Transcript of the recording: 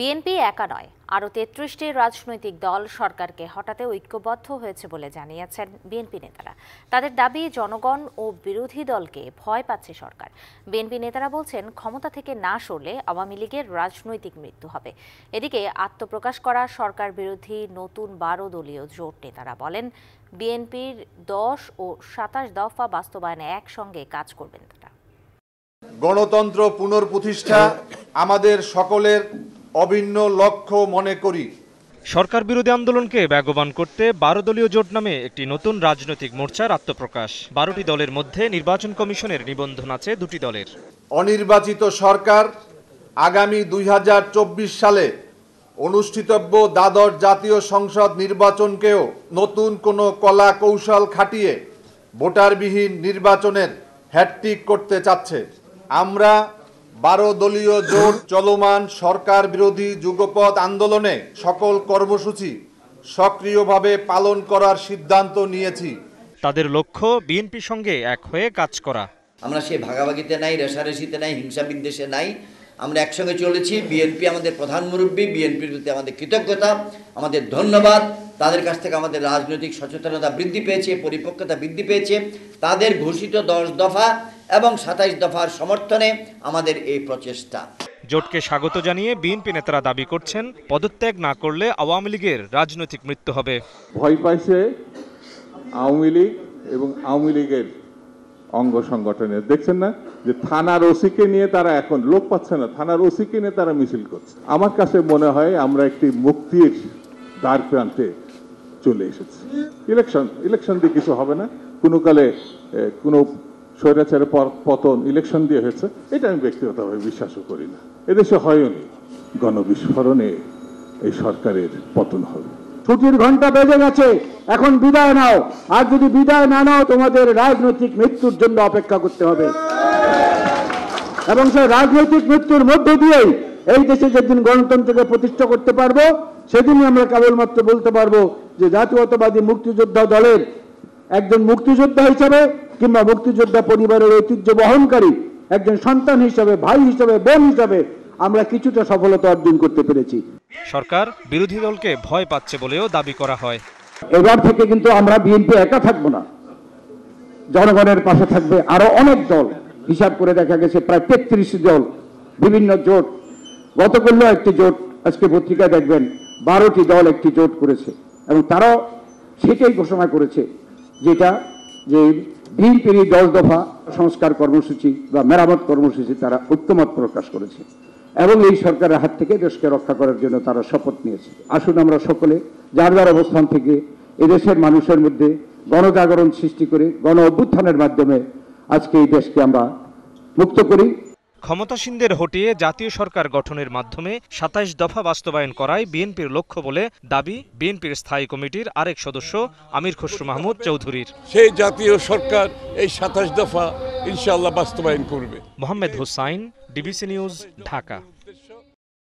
BNP একা নয় আরও তেত্রিশটি রাজনৈতিক দল সরকারকে হঠাতে ঐক্যবদ্ধ হয়েছে বলে জানিয়েছেন বিএনপি নেতারা তাদের দাবি জনগণ ও বিরোধী দলকে ভয় পাচ্ছে সরকার বিএনপি নেতারা বলছেন ক্ষমতা থেকে না সরলে আওয়ামী লীগের রাজনৈতিক মৃত্যু হবে এদিকে আত্মপ্রকাশ করা সরকার বিরোধী নতুন বারো দলীয় জোট নেতারা বলেন বিএনপির দশ ও সাতাশ দফা বাস্তবায়নে একসঙ্গে কাজ করবেন তারা গণতন্ত্র পুনর্প্রতিষ্ঠা আমাদের সকলের অভিন্ন লক্ষ্য মনে করি সরকার বিরোধী আন্দোলনকে বেগবান করতে বারো দলীয় জোট নামে একটি নতুন রাজনৈতিক মোর্চার আত্মপ্রকাশ বারোটি দলের মধ্যে নির্বাচন কমিশনের নিবন্ধন আছে দুটি দলের অনির্বাচিত সরকার আগামী দুই সালে অনুষ্ঠিতব্য দ্বাদশ জাতীয় সংসদ নির্বাচনকেও নতুন কোনো কলা কৌশল খাটিয়ে ভোটারবিহীন নির্বাচনের হ্যাট্রিক করতে চাচ্ছে আমরা বারো দলীয় জোট চলমান সরকার বিরোধী যুগপথ আন্দোলনে সকল কর্মসূচি সক্রিয়ভাবে পালন করার সিদ্ধান্ত নিয়েছি তাদের লক্ষ্য বিএনপি সঙ্গে এক হয়ে কাজ করা আমরা সেই ভাগাভাগিতে নাই রেশারেশিতে নাই হিংসা বিদ্বেষে নাই আমরা একসঙ্গে চলেছি বিএনপি আমাদের প্রধান মুরব্বী বিএনপির প্রতি আমাদের কৃতজ্ঞতা আমাদের ধন্যবাদ তাদের কাছ থেকে আমাদের রাজনৈতিক সচেতনতা বৃদ্ধি পেয়েছে পরিপক্কতা বৃদ্ধি পেয়েছে তাদের ঘোষিত দশ দফা এবং সাতাইশ দফার সমর্থনে আমাদের এই প্রচেষ্টা জোটকে স্বাগত জানিয়ে বিএনপি নেতারা দাবি করছেন পদত্যাগ না করলে আওয়ামী লীগের রাজনৈতিক মৃত্যু হবে ভয় পাইছে আওয়ামী লীগ এবং আওয়ামী লীগের অঙ্গ সংগঠনের দেখছেন না যে থানার ওসিকে নিয়ে তারা এখন লোক পাচ্ছে না থানার ওসিকে নিয়ে তারা মিছিল করছে আমার কাছে মনে হয় আমরা একটি মুক্তির দ্বার প্রান্তে চলে এসেছি ইলেকশন ইলেকশন দিয়ে কিছু হবে না কোনো কালে কোনো স্বৈরাচারের পতন ইলেকশন দিয়ে হয়েছে এটা আমি ব্যক্তিগতভাবে বিশ্বাসও করি না এদেশে হয়নি গণবিস্ফোরণে এই সরকারের পতন হবে ছুটির ঘন্টা বেজে গেছে এখন বিদায় নাও আর যদি বিদায় না নাও তোমাদের রাজনৈতিক মৃত্যুর জন্য অপেক্ষা করতে হবে এবং সেই রাজনৈতিক মৃত্যুর মধ্যে দিয়েই এই দেশে যেদিন গণতন্ত্রকে প্রতিষ্ঠা করতে পারবো সেদিনই আমরা কেবলমাত্র বলতে পারবো যে জাতীয়তাবাদী মুক্তিযোদ্ধা দলের একজন মুক্তিযোদ্ধা হিসাবে কিংবা মুক্তিযোদ্ধা পরিবারের ঐতিহ্য বহনকারী একজন সন্তান হিসাবে ভাই হিসাবে বোন হিসাবে আমরা কিছুটা সফলতা অর্জন করতে পেরেছি সরকার বিরোধী দলকে ভয় পাচ্ছে বলেও দাবি করা হয় এবার থেকে কিন্তু আমরা বিএনপি একা থাকবো না জনগণের পাশে থাকবে আরো অনেক দল হিসাব করে দেখা গেছে প্রায় তেত্রিশ দল বিভিন্ন জোট গতকালও একটি জোট আজকে পত্রিকায় দেখবেন বারোটি দল একটি জোট করেছে এবং তারাও সেটাই ঘোষণা করেছে যেটা যে ভিন পেরিয়ে দশ দফা সংস্কার কর্মসূচি বা মেরামত কর্মসূচি তারা উত্তমত প্রকাশ করেছে এবং এই সরকারের হাত থেকে দেশকে রক্ষা করার জন্য তারা শপথ নিয়েছে আসুন আমরা সকলে যার যার অবস্থান থেকে এদেশের মানুষের মধ্যে গণজাগরণ সৃষ্টি করে গণ অভ্যুত্থানের মাধ্যমে আজকে এই দেশকে আমরা মুক্ত করি ক্ষমতাসীনদের হটিয়ে জাতীয় সরকার গঠনের মাধ্যমে সাতাইশ দফা বাস্তবায়ন করাই বিএনপির লক্ষ্য বলে দাবি বিএনপির স্থায়ী কমিটির আরেক সদস্য আমির খসরু মাহমুদ চৌধুরীর সেই জাতীয় সরকার এই সাতাশ দফা ইনশাআল্লাহ বাস্তবায়ন করবে মোহাম্মদ হুসাইন ডিবিসি নিউজ ঢাকা